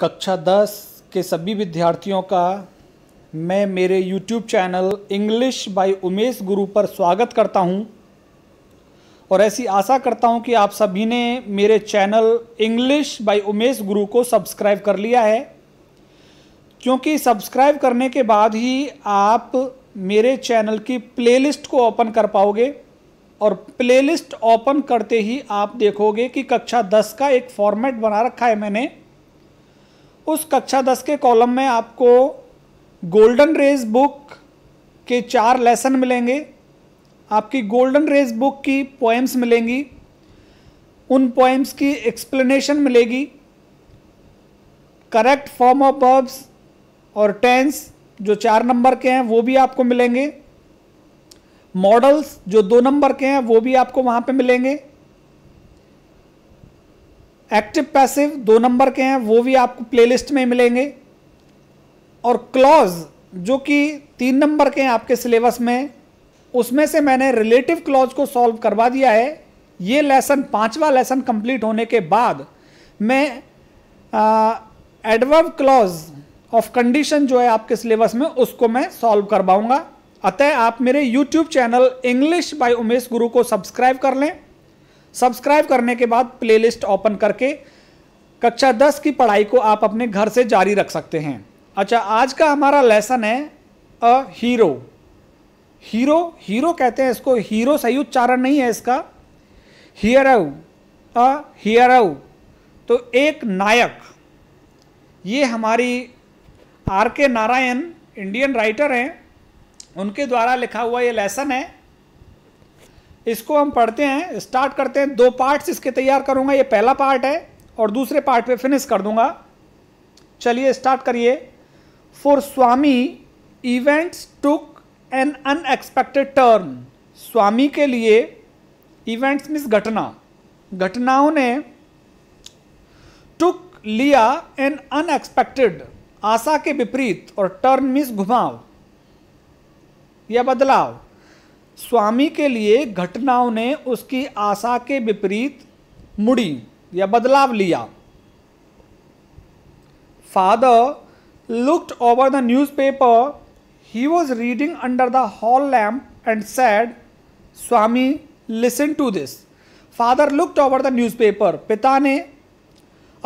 कक्षा दस के सभी विद्यार्थियों का मैं मेरे YouTube channel English by Umesh Guru पर स्वागत करता हूं और ऐसी आशा करता हूं कि आप सभी ने मेरे channel English by Umesh Guru को सब्सक्राइब कर लिया है क्योंकि सब्सक्राइब करने के बाद ही आप मेरे चैनल की प्लेलिस्ट को ओपन कर पाओगे और प्लेलिस्ट ओपन करते ही आप देखोगे कि कक्षा दस का एक फॉर्मेट बना रखा है मैंने उस कक्षा दस के कॉलम में आपको गोल्डन रेज बुक के चार लेसन मिलेंगे आपकी गोल्डन रेज बुक की पोएम्स मिलेंगी उन पोएम्स की एक्सप्लेनेशन मिलेगी करेक्ट फॉर्म ऑफ वर्ब्स और टेंस जो चार नंबर के हैं वो भी आपको मिलेंगे मॉडल्स जो दो नंबर के हैं वो भी आपको वहाँ पे मिलेंगे एक्टिव पैसिव दो नंबर के हैं वो भी आपको प्लेलिस्ट में मिलेंगे और क्लॉज जो कि तीन नंबर के हैं आपके सिलेबस में उसमें से मैंने रिलेटिव क्लॉज को सॉल्व करवा दिया है ये लेसन पांचवा लेसन कंप्लीट होने के बाद मैं एडवर्ब क्लॉज ऑफ कंडीशन जो है आपके सिलेबस में उसको मैं सॉल्व करवाऊंगा अतः आप मेरे YouTube channel English by Umesh Guru को सब्सक्राइब कर लें सब्सक्राइब करने के बाद प्लेलिस्ट ओपन करके कक्षा दस की पढ़ाई को आप अपने घर से जारी रख सकते हैं अच्छा आज का हमारा लेसन है अ हीरो हीरो हीरो कहते हैं इसको हीरो सही उच्चारण नहीं है इसका हियरव अ हियरव तो एक नायक ये हमारी आर के नारायण इंडियन राइटर हैं उनके द्वारा लिखा हुआ ये लेसन है इसको हम पढ़ते हैं स्टार्ट करते हैं दो पार्ट्स इसके तैयार करूँगा ये पहला पार्ट है और दूसरे पार्ट पे फिनिश कर दूंगा चलिए स्टार्ट करिए for Swami events took an unexpected turn Swami के लिए इवेंट्स मिस घटना घटनाओं ने टुक लिया एन अनएक्सपेक्टेड आशा के विपरीत और टर्न मिस घुमाव या बदलाव स्वामी के लिए घटनाओं ने उसकी आशा के विपरीत मुड़ी या बदलाव लिया father looked over the newspaper he was reading under the hall lamp and said Swami listen to this father looked over the newspaper पिता ने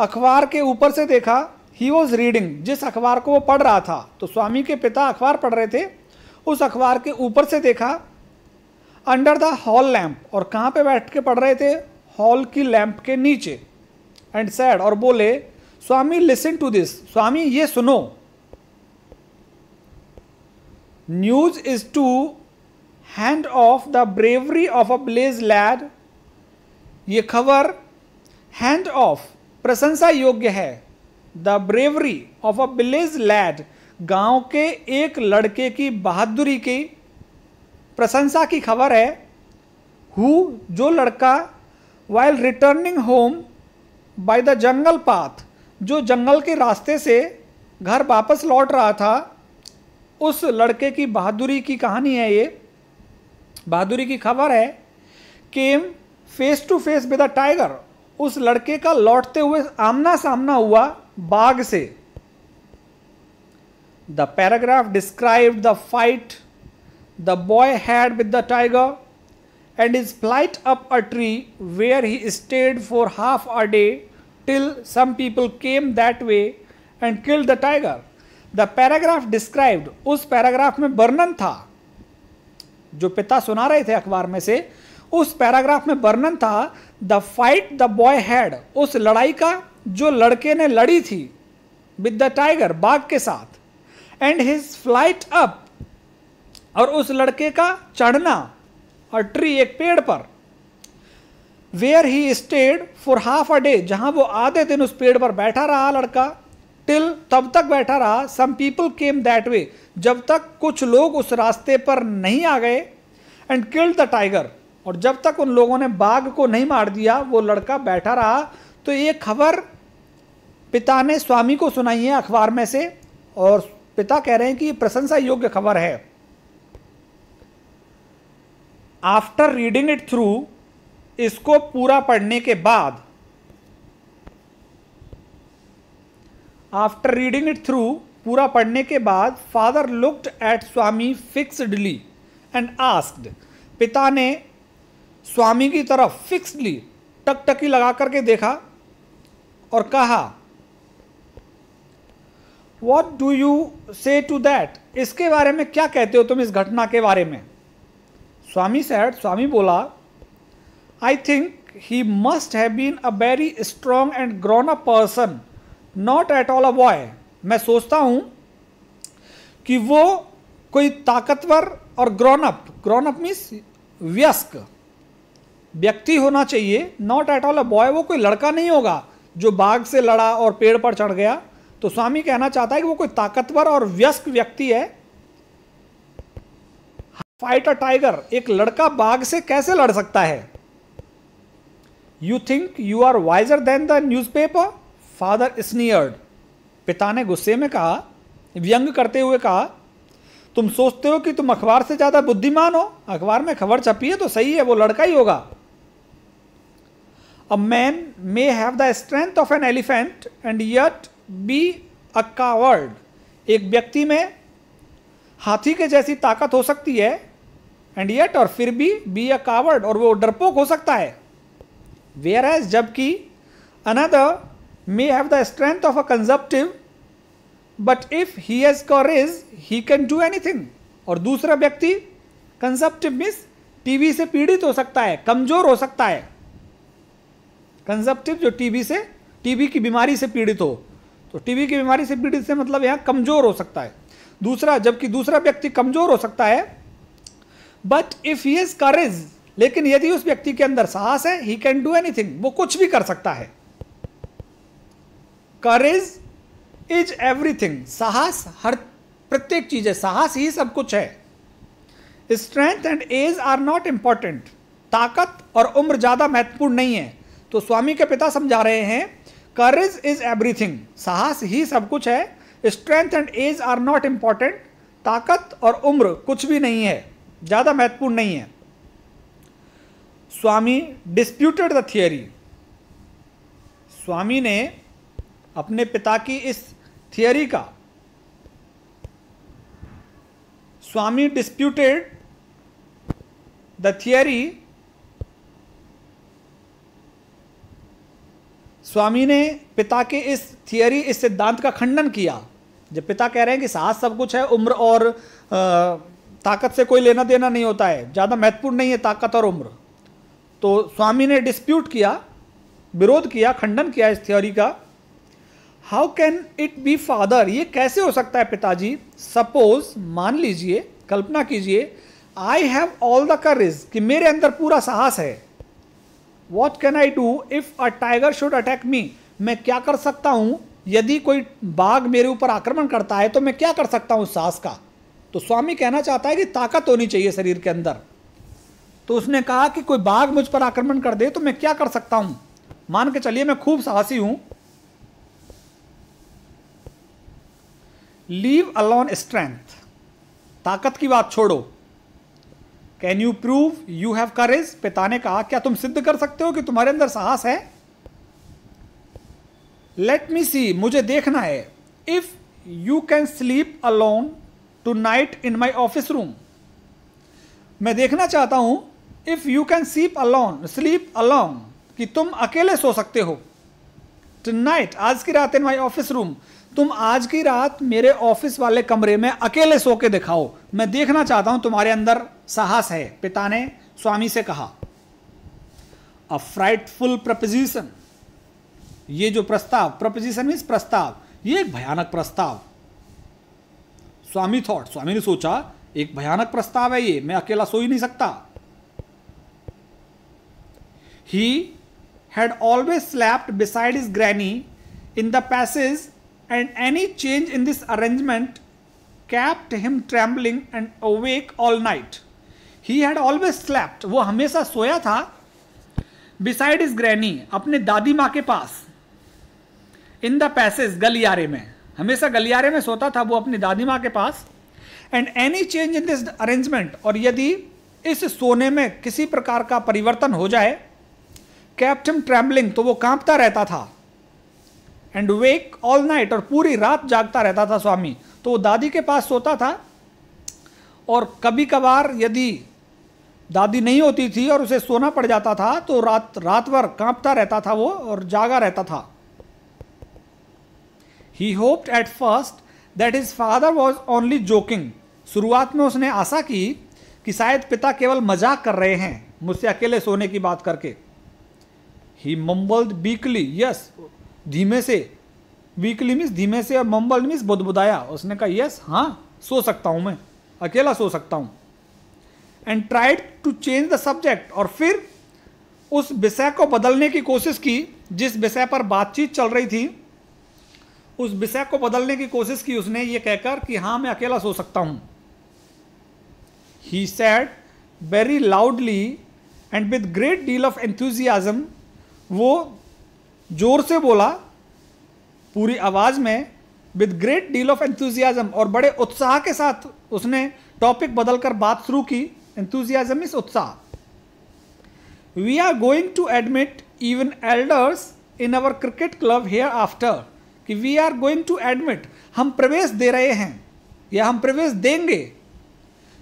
अखबार के ऊपर से देखा ही वॉज रीडिंग जिस अखबार को वो पढ़ रहा था तो स्वामी के पिता अखबार पढ़ रहे थे उस अखबार के ऊपर से देखा अंडर द हॉल लैम्प और कहाँ पे बैठ के पढ़ रहे थे हॉल की लैम्प के नीचे एंड सैड और बोले Swami listen to this Swami ये सुनो news is to hand of the bravery of a village lad ये खबर हैंड ऑफ प्रशंसा योग्य है the bravery of a village lad गांव के एक लड़के की बहादुरी की प्रशंसा की खबर है हु जो लड़का while returning home by the jungle path जो जंगल के रास्ते से घर वापस लौट रहा था उस लड़के की बहादुरी की कहानी है ये बहादुरी की खबर है came face to face with a tiger उस लड़के का लौटते हुए आमना सामना हुआ बाघ से the paragraph describe the fight the boy had with the tiger and his flight up a tree where he stayed for half a day till some people came that way and killed the tiger. the paragraph described us paragraph mein varnan tha jo pita suna rahe the akhbar mein se us paragraph mein varnan tha the fight the boy had us ladai ka jo ladke ne ladi thi with the tiger baag ke sath and his flight up और उस लड़के का चढ़ना और tree एक पेड़ पर where he stayed for half a day जहाँ वो आधे दिन उस पेड़ पर बैठा रहा लड़का टिल तब तक बैठा रहा some people came that way जब तक कुछ लोग उस रास्ते पर नहीं आ गए एंड किल्ड द टाइगर और जब तक उन लोगों ने बाघ को नहीं मार दिया वो लड़का बैठा रहा तो ये खबर पिता ने स्वामी को सुनाई है अखबार में से और पिता कह रहे हैं कि ये प्रशंसा योग्य खबर है आफ्टर रीडिंग इट थ्रू इसको पूरा पढ़ने के बाद आफ्टर रीडिंग इट थ्रू पूरा पढ़ने के बाद father looked at Swami fixedly and asked पिता ने स्वामी की तरफ फिक्सडली टकटकी लगा करके देखा और कहा what do you say to that इसके बारे में क्या कहते हो तुम इस घटना के बारे में स्वामी said, स्वामी बोला I think he must have been a very strong and grown a person not at all a boy मैं सोचता हूँ कि वो कोई ताकतवर और grown up grown up means व्यस्क व्यक्ति होना चाहिए not at all a boy वो कोई लड़का नहीं होगा जो बाघ से लड़ा और पेड़ पर चढ़ गया तो स्वामी कहना चाहता है कि वो कोई ताकतवर और व्यस्क व्यक्ति है फाइट अ टाइगर एक लड़का बाघ से कैसे लड़ सकता है you think you are wiser than the newspaper father sneered पिता ने गुस्से में कहा व्यंग करते हुए कहा तुम सोचते हो कि तुम अखबार से ज़्यादा बुद्धिमान हो अखबार में खबर छपी है तो सही है वो लड़का ही होगा a man may have the strength of an elephant and yet be a coward एक व्यक्ति में हाथी के जैसी ताकत हो सकती है एंड येट और फिर भी बी अ कावर्ड और वो डरपोक हो सकता है वेयर एज जबकि another may have the strength of a consumptive but if he has courage he can do anything और दूसरा व्यक्ति कंजप्टिव मीन्स टीवी से पीड़ित हो सकता है कमजोर हो सकता है कंजप्टिव जो टीवी से टीवी की बीमारी से पीड़ित हो तो टीवी की बीमारी से पीड़ित से मतलब यहाँ कमजोर हो सकता है दूसरा जबकि दूसरा व्यक्ति कमजोर हो सकता है but if he is courage लेकिन यदि उस व्यक्ति के अंदर साहस है ही कैन डू एनीथिंग वो कुछ भी कर सकता है करेज इज एवरीथिंग साहस हर प्रत्येक चीज है साहस ही सब कुछ है strength and age are not important ताकत और उम्र ज़्यादा महत्वपूर्ण नहीं है तो स्वामी के पिता समझा रहे हैं करेज इज एवरीथिंग साहस ही सब कुछ है strength and age are not important ताकत और उम्र कुछ भी नहीं है ज़्यादा महत्वपूर्ण नहीं है Swami disputed the theory Swami ने अपने पिता की इस थियोरी का Swami disputed the theory Swami ने पिता के इस थियोरी इस सिद्धांत का खंडन किया जब पिता कह रहे हैं कि सास सब कुछ है उम्र और आ, ताकत से कोई लेना देना नहीं होता है ज़्यादा महत्वपूर्ण नहीं है ताकत और उम्र तो स्वामी ने डिस्प्यूट किया विरोध किया खंडन किया इस थ्योरी का how can it be father ये कैसे हो सकता है पिताजी सपोज मान लीजिए कल्पना कीजिए I have all the courage कि मेरे अंदर पूरा साहस है what can I do if a tiger should attack me मैं क्या कर सकता हूं यदि कोई बाघ मेरे ऊपर आक्रमण करता है तो मैं क्या कर सकता हूँ सांस का तो स्वामी कहना चाहता है कि ताकत होनी चाहिए शरीर के अंदर तो उसने कहा कि कोई बाघ मुझ पर आक्रमण कर दे तो मैं क्या कर सकता हूँ मान के चलिए मैं खूब साहसी हूँ लीव अलोन स्ट्रेंथ ताकत की बात छोड़ो can you prove you have courage पिता ने कहा क्या तुम सिद्ध कर सकते हो कि तुम्हारे अंदर साहस है लेट मी सी मुझे देखना है if you can sleep alone tonight in my office room मैं देखना चाहता हूँ if you can sleep alone sleep alone कि तुम अकेले सो सकते हो टू नाइट आज की रात इन माई ऑफिस रूम तुम आज की रात मेरे ऑफिस वाले कमरे में अकेले सो के दिखाओ मैं देखना चाहता हूँ तुम्हारे अंदर साहस है पिता ने स्वामी से कहा अ फ्राइटफुल प्रपोजिशन ये जो प्रस्ताव प्रपोजिशन मीन्स प्रस्ताव ये एक भयानक प्रस्ताव स्वामी थॉट स्वामी ने सोचा एक भयानक प्रस्ताव है ये मैं अकेला सो ही नहीं सकता he had always slept beside his granny in the passage and any change in this arrangement kept him trembling and awake all night he had always slept वो हमेशा सोया था बिसाइड इज ग्रैनी अपने दादी माँ के पास इन द पैसेज गलियारे में हमेशा गलियारे में सोता था वो अपनी दादी माँ के पास and any change in this arrangement और यदि इस सोने में किसी प्रकार का परिवर्तन हो जाए कैप्टन ट्रैवलिंग तो वो कांपता रहता था एंड वेक ऑल नाइट और पूरी रात जागता रहता था स्वामी तो वो दादी के पास सोता था और कभी कभार यदि दादी नहीं होती थी और उसे सोना पड़ जाता था तो रात रात भर कांपता रहता था वो और जागा रहता था he hoped at first that his father was only joking शुरुआत में उसने आशा की कि शायद पिता केवल मजाक कर रहे हैं मुझसे अकेले सोने की बात करके ही मम्बल्ड वीकली यस धीमे से वीकली मीन्स धीमे से और मम्बल्ड मीन्स बुदबुदाया उसने कहा यस हाँ सो सकता हूँ मैं अकेला सो सकता हूँ and tried to change the subject और फिर उस विषय को बदलने की कोशिश की जिस विषय पर बातचीत चल रही थी उस विषय को बदलने की कोशिश की उसने ये कहकर कि हाँ मैं अकेला सो सकता हूँ he said very loudly and with great deal of enthusiasm वो जोर से बोला पूरी आवाज़ में with great deal of enthusiasm और बड़े उत्साह के साथ उसने टॉपिक बदलकर बात शुरू की एंथ्यूजियाज़म इज उत्साह we are going to admit even elders in our cricket club hereafter कि we are going to admit हम प्रवेश दे रहे हैं या हम प्रवेश देंगे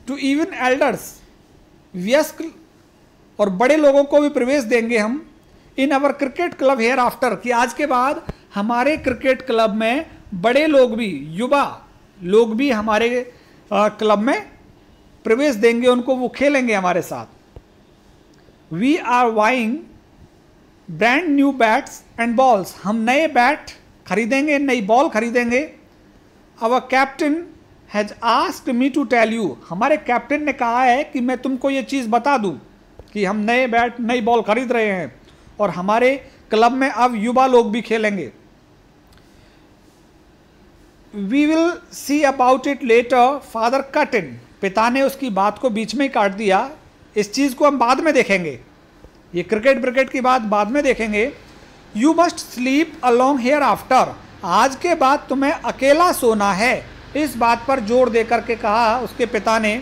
टू इवन एल्डर्स व्यस्क और बड़े लोगों को भी प्रवेश देंगे हम in our cricket club hereafter कि आज के बाद हमारे क्रिकेट क्लब में बड़े लोग भी युवा लोग भी हमारे क्लब में प्रवेश देंगे उनको वो खेलेंगे हमारे साथ we are buying brand new bats and balls हम नए बैट खरीदेंगे नई बॉल खरीदेंगे अब captain has ask me to tell you हमारे कैप्टन ने कहा है कि मैं तुमको ये चीज़ बता दूँ कि हम नए बैट नई बॉल खरीद रहे हैं और हमारे क्लब में अब युवा लोग भी खेलेंगे we will see about it later father cut in पिता ने उसकी बात को बीच में ही काट दिया इस चीज़ को हम बाद में देखेंगे ये क्रिकेट ब्रिकेट की बात बाद में देखेंगे you must sleep alone hereafter आज के बाद तुम्हें अकेला सोना है इस बात पर जोर देकर के कहा उसके पिता ने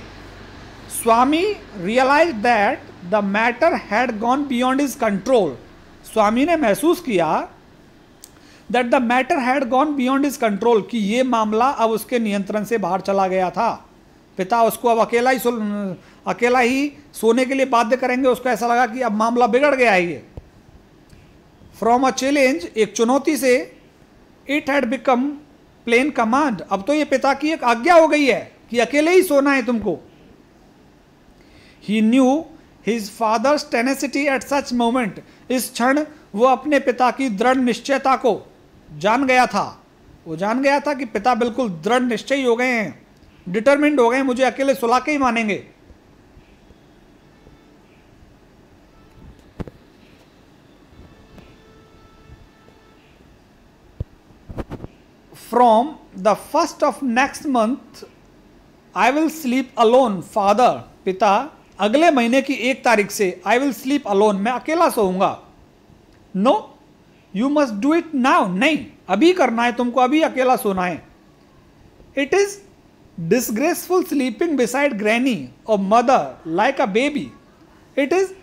Swami realise that the matter had gone beyond his control Swami ने महसूस किया that the matter had gone beyond his control कि ये मामला अब उसके नियंत्रण से बाहर चला गया था पिता उसको अब अकेला ही सो अकेला ही सोने के लिए बाध्य करेंगे उसको ऐसा लगा कि अब मामला बिगड़ गया है ये फ्रॉम अ चैलेंज एक चुनौती से it had become plain command अब तो ये पिता की एक आज्ञा हो गई है कि अकेले ही सोना है तुमको he knew his father's tenacity at such moment इस क्षण वो अपने पिता की दृढ़ निश्चयता को जान गया था वो जान गया था कि पिता बिल्कुल दृढ़ निश्चय हो गए हैं डिटर्मिंड हो गए मुझे अकेले सुला के ही मानेंगे from the first of next month I will sleep alone father पिता अगले महीने की एक तारीख से आई विल स्लीप अलोन मैं अकेला सोऊंगा no you must do it now नहीं अभी करना है तुमको अभी अकेला सोना है it is disgraceful sleeping beside granny और mother like a baby it is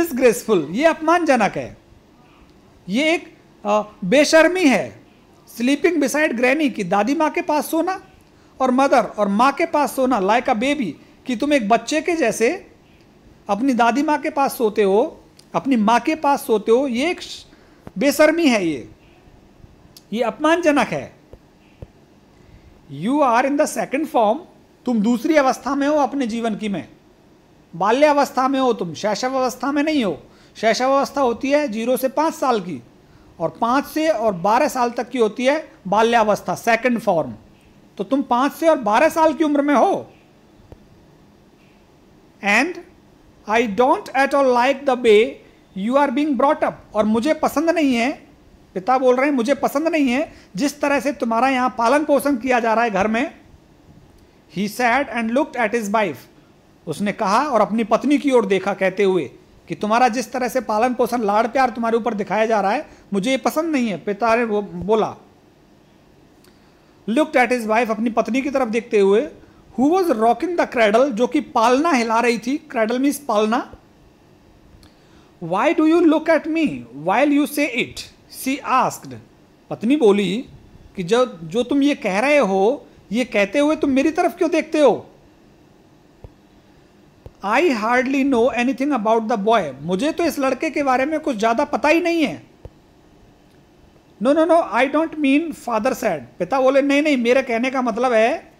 disgraceful ये अपमानजनक है ये एक बेशर्मी है स्लीपिंग बिसाइड ग्रैनी कि दादी माँ के पास सोना और मदर और माँ के पास सोना लाइक अ बेबी कि तुम एक बच्चे के जैसे अपनी दादी माँ के पास सोते हो अपनी माँ के पास सोते हो ये एक बेसर्मी है ये ये अपमानजनक है you are in the second form तुम दूसरी अवस्था में हो अपने जीवन की में बाल्यावस्था में हो तुम शैशव अवस्था में नहीं हो शैशव अवस्था होती है जीरो से पाँच साल की और पाँच से और बारह साल तक की होती है बाल्यावस्था सेकंड फॉर्म तो तुम पाँच से और बारह साल की उम्र में हो and I don't at all like the way you are being brought up और मुझे पसंद नहीं है पिता बोल रहे हैं मुझे पसंद नहीं है जिस तरह से तुम्हारा यहाँ पालन पोषण किया जा रहा है घर में he said and looked at his wife उसने कहा और अपनी पत्नी की ओर देखा कहते हुए कि तुम्हारा जिस तरह से पालन पोषण लाड़ प्यार तुम्हारे ऊपर दिखाया जा रहा है मुझे ये पसंद नहीं है पिता ने वो बोला लुक एट इज वाइफ अपनी पत्नी की तरफ देखते हुए who was rocking the cradle जो कि पालना हिला रही थी क्रेडल मीन्स पालना why do you look at me while you say it she asked पत्नी बोली कि जब जो, जो तुम ये कह रहे हो ये कहते हुए तुम मेरी तरफ क्यों देखते हो I hardly know anything about the boy मुझे तो इस लड़के के बारे में कुछ ज़्यादा पता ही नहीं है no no no I don't mean father said पिता बोले नहीं नहीं मेरे कहने का मतलब है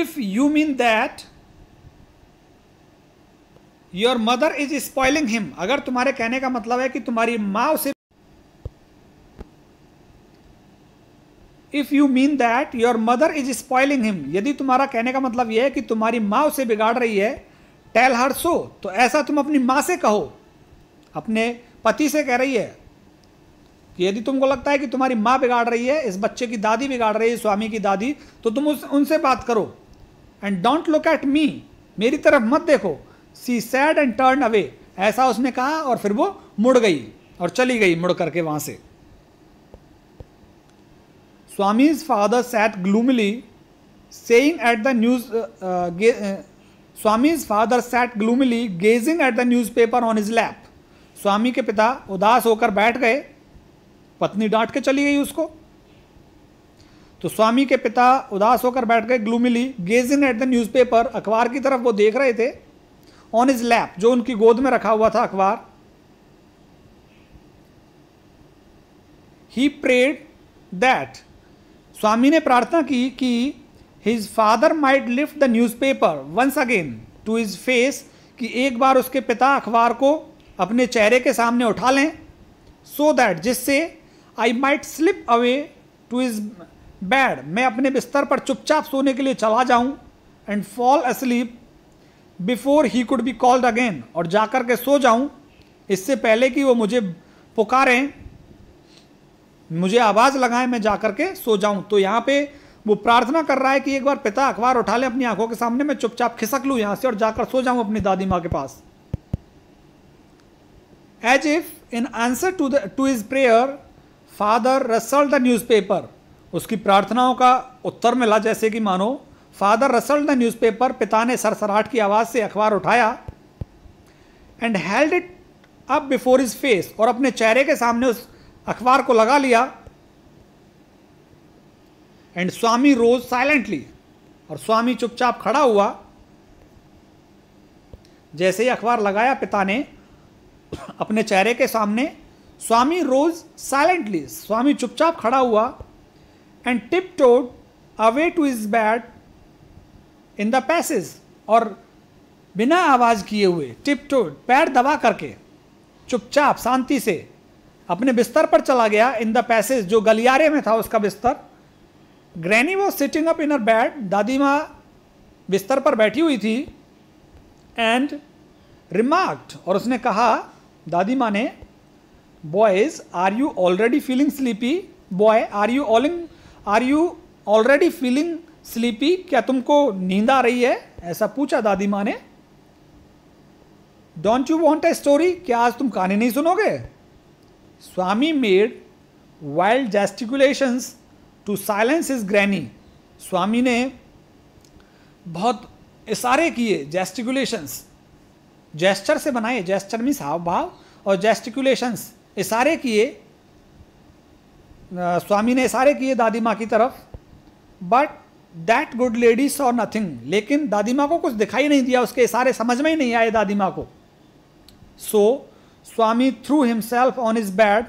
if you mean that your mother is spoiling him अगर तुम्हारे कहने का मतलब है कि तुम्हारी माँ उसे if you mean that your mother is spoiling him यदि तुम्हारा कहने का मतलब यह है कि तुम्हारी माँ उसे बिगाड़ रही है टेल हर सो तो ऐसा तुम अपनी माँ से कहो अपने पति से कह रही है कि यदि तुमको लगता है कि तुम्हारी माँ बिगाड़ रही है इस बच्चे की दादी बिगाड़ रही है स्वामी की दादी तो तुम उस उनसे बात करो and don't look at me मेरी तरफ मत देखो she said and turn away ऐसा उसने कहा और फिर वो मुड़ गई और चली गई मुड़ करके वहाँ से Swami's father sat gloomily, saying at the news. Uh, uh, uh, Swami's father sat gloomily, gazing at the newspaper on his lap. स्वामी के पिता उदास होकर बैठ गए पत्नी डांट के चली गई उसको तो स्वामी के पिता उदास होकर बैठ गए gloomily gazing at the newspaper अखबार की तरफ वो देख रहे थे ऑन इज लैप जो उनकी गोद में रखा हुआ था अखबार ही प्रेड दैट स्वामी ने प्रार्थना की कि his father might lift the newspaper once again to his face कि एक बार उसके पिता अखबार को अपने चेहरे के सामने उठा लें सो दैट जिससे I might slip away to his bed मैं अपने बिस्तर पर चुपचाप सोने के लिए चला जाऊं and fall asleep before he could be called again और जाकर के सो जाऊं इससे पहले कि वो मुझे पुकारें मुझे आवाज़ लगाए मैं जा के सो जाऊं तो यहाँ पे वो प्रार्थना कर रहा है कि एक बार पिता अखबार उठा ले अपनी आंखों के सामने मैं चुपचाप खिसक लू यहां से और जाकर सो जाऊं अपनी दादी माँ के पास as if in answer to to his prayer father rustle the news उसकी प्रार्थनाओं का उत्तर मिला जैसे कि मानो फादर रसल द न्यूज पिता ने सरसराहट की आवाज़ से अखबार उठाया and held it up before his face और अपने चेहरे के सामने उस अखबार को लगा लिया एंड स्वामी रोज साइलेंटली और स्वामी चुपचाप खड़ा हुआ जैसे ही अखबार लगाया पिता ने अपने चेहरे के सामने स्वामी रोज साइलेंटली स्वामी चुपचाप खड़ा हुआ and tiptoed away to his bed in the passage और बिना आवाज़ किए हुए टिप टोड पैर दबा करके चुपचाप शांति से अपने बिस्तर पर चला गया इन द पैसेज जो गलियारे में था उसका बिस्तर granny was sitting up in her bed दादी माँ बिस्तर पर बैठी हुई थी एंड रिमार्क्ड और उसने कहा दादी माँ ने boys are you already feeling sleepy boy are you all in are you already feeling sleepy क्या तुमको नींद आ रही है ऐसा पूछा दादी माँ ने don't you want a story क्या आज तुम कहानी नहीं सुनोगे Swami made wild gesticulations to silence his granny. स्वामी ने बहुत इशारे किए जेस्टिकुलेशंस जेस्चर से बनाए जेस्चर मीन्स हाव भाव और जेस्टिकुलेशंस इशारे किए स्वामी ने इशारे किए दादी माँ की तरफ but that good lady saw nothing लेकिन दादी माँ को कुछ दिखाई नहीं दिया उसके इशारे समझ में ही नहीं आए दादी माँ को so so, Swami threw himself on his bed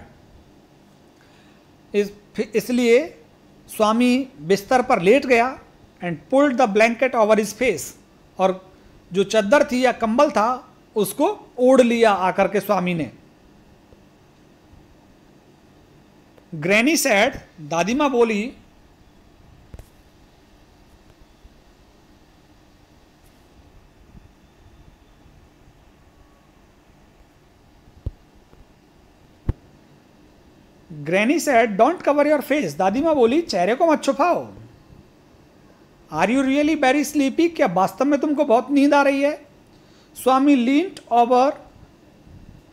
इसलिए स्वामी बिस्तर पर लेट गया and pulled the blanket over his face और जो चद्दर थी या कंबल था उसको ओढ़ लिया आकर के स्वामी ने ग्रैनी सेड दादी माँ बोली granny said don't cover your face दादी माँ बोली चेहरे को मत छुपाओ are you really very sleepy क्या वास्तव में तुमको बहुत नींद आ रही है स्वामी लींट ओवर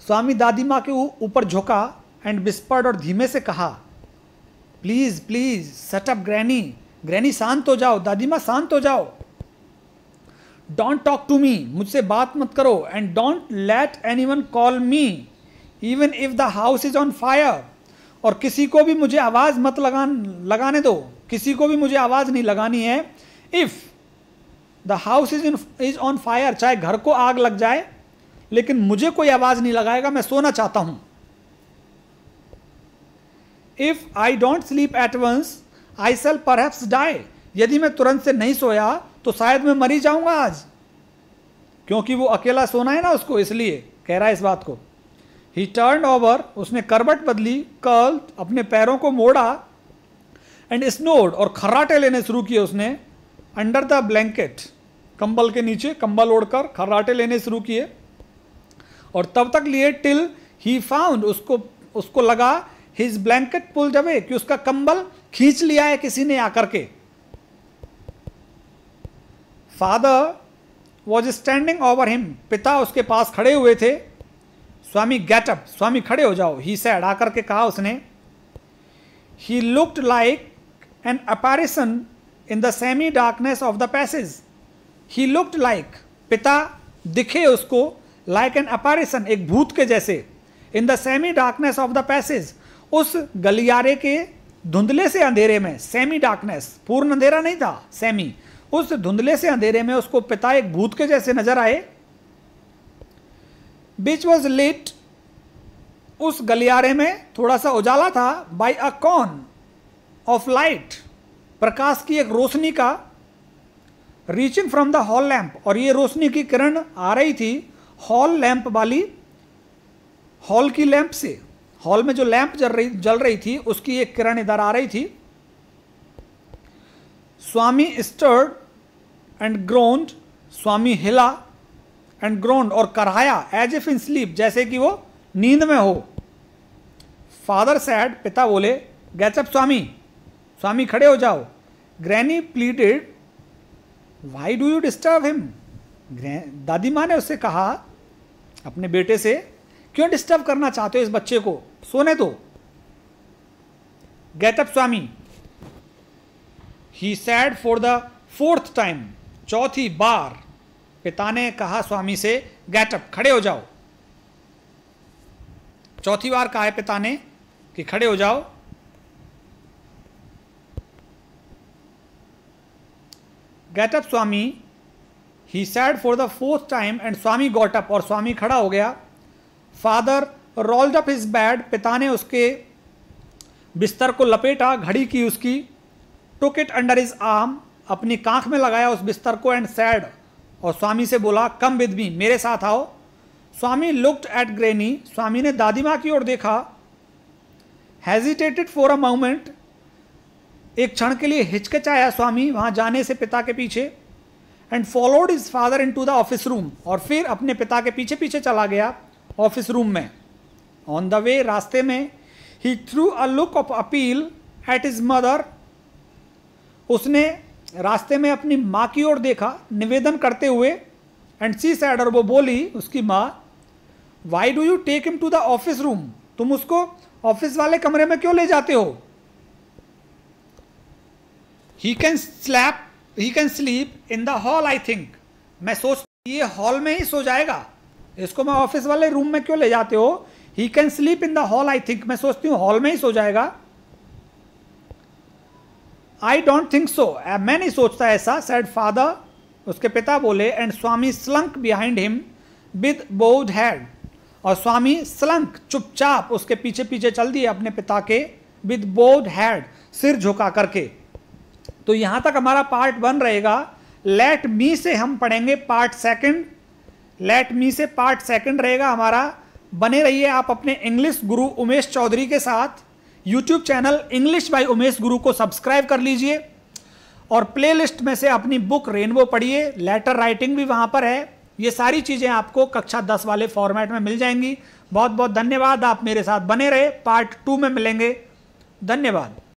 स्वामी दादी माँ के ऊपर झुका एंड बिस्पर्ड और धीमे से कहा please please shut up granny granny शांत हो जाओ दादी माँ शांत हो जाओ डोंट टॉक टू मी मुझसे बात मत करो and don't let anyone call me even if the house is on fire और किसी को भी मुझे आवाज़ मत लगा लगाने दो किसी को भी मुझे आवाज़ नहीं लगानी है if the house is in is on fire चाहे घर को आग लग जाए लेकिन मुझे कोई आवाज़ नहीं लगाएगा मैं सोना चाहता हूं if I don't sleep at once I shall पर डाई यदि मैं तुरंत से नहीं सोया तो शायद मैं मरी जाऊंगा आज क्योंकि वो अकेला सोना है ना उसको इसलिए कह रहा है इस बात को ही टर्न ओवर उसने करवट बदली कल अपने पैरों को मोड़ा एंड स्नोड और खर्राटे लेने शुरू किए उसने अंडर द ब्लैंकेट कंबल के नीचे कंबल ओढ़कर खर्राटे लेने शुरू किए और तब तक लिए टिल ही फाउंड उसको उसको लगा हिज ब्लैंकेट पुल जबे कि उसका कंबल खींच लिया है किसी ने आकर के father was standing over him पिता उसके पास खड़े हुए थे स्वामी गैटअप स्वामी खड़े हो जाओ ही सैड आकर के कहा उसने he looked like an apparition in the semi darkness of the passage he looked like पिता दिखे उसको लाइक एन अपारिसन एक भूत के जैसे in the semi darkness of the passage उस गलियारे के धुंधले से अंधेरे में सेमी डार्कनेस पूर्ण अंधेरा नहीं था सेमी उस धुंधले से अंधेरे में उसको पिता एक भूत के जैसे नजर आए विच वॉज लिट उस गलियारे में थोड़ा सा उजाला था by a cone of light प्रकाश की एक रोशनी का reaching from the hall lamp और ये रोशनी की किरण आ रही थी हॉल लैंप वाली हॉल की लैंप से हॉल में जो लैंप जल रही जल रही थी उसकी एक किरण इधर आ रही थी स्वामी स्टर्ड एंड ग्रोन्ड स्वामी हिला एंड ग्रोन्ड और कराया एज इफ इन स्लीप जैसे कि वो नींद में हो फादर सैड पिता बोले गैचअप स्वामी स्वामी खड़े हो जाओ granny pleaded why do you disturb him दादी माँ ने उससे कहा अपने बेटे से क्यों डिस्टर्ब करना चाहते हो इस बच्चे को सोने दो get up Swami he said for the fourth time चौथी बार पिता ने कहा स्वामी से गेट अप खड़े हो जाओ चौथी बार कहा है पिता ने कि खड़े हो जाओ get up Swami he said for the fourth time and Swami got up और स्वामी खड़ा हो गया father rolled up his bed पिता ने उसके बिस्तर को लपेटा घड़ी की उसकी tuck it under his arm अपनी कांख में लगाया उस बिस्तर को एंड सैड और स्वामी से बोला कम विदमी मेरे साथ आओ Swami looked at granny Swami ने दादी माँ की ओर देखा हैजिटेटेड फॉर अ मोमेंट एक क्षण के लिए हिचकिचाया स्वामी वहाँ जाने से पिता के पीछे and followed his father into the office room और फिर अपने पिता के पीछे पीछे चला गया ऑफिस रूम में ऑन द वे रास्ते में he threw a look of appeal at his mother उसने रास्ते में अपनी माँ की ओर देखा निवेदन करते हुए एंड सी सैड और वो बोली उसकी माँ why do you take him to the office room तुम उसको ऑफिस वाले कमरे में क्यों ले जाते हो he can slap he can sleep in the hall I think मैं सोच ये हॉल में ही सो जाएगा इसको मैं ऑफिस वाले रूम में क्यों ले जाते हो he can sleep in the hall I think मैं सोचती हूँ हॉल में ही सो जाएगा आई डोंट थिंक सो मैं नहीं सोचता ऐसा सैड फादर उसके पिता बोले and Swami slunk behind him with bowed head और स्वामी स्लंक चुपचाप उसके पीछे पीछे चल दिए अपने पिता के विद बोध हैड सिर झुका करके तो यहाँ तक हमारा पार्ट वन रहेगा लेट मी से हम पढ़ेंगे पार्ट सेकंड लेट मी से पार्ट सेकंड रहेगा हमारा बने रहिए आप अपने इंग्लिश गुरु उमेश चौधरी के साथ YouTube channel English by Umesh Guru को सब्सक्राइब कर लीजिए और प्लेलिस्ट में से अपनी बुक रेनबो पढ़िए लेटर राइटिंग भी वहाँ पर है ये सारी चीज़ें आपको कक्षा दस वाले फॉर्मेट में मिल जाएंगी बहुत बहुत धन्यवाद आप मेरे साथ बने रहे पार्ट टू में मिलेंगे धन्यवाद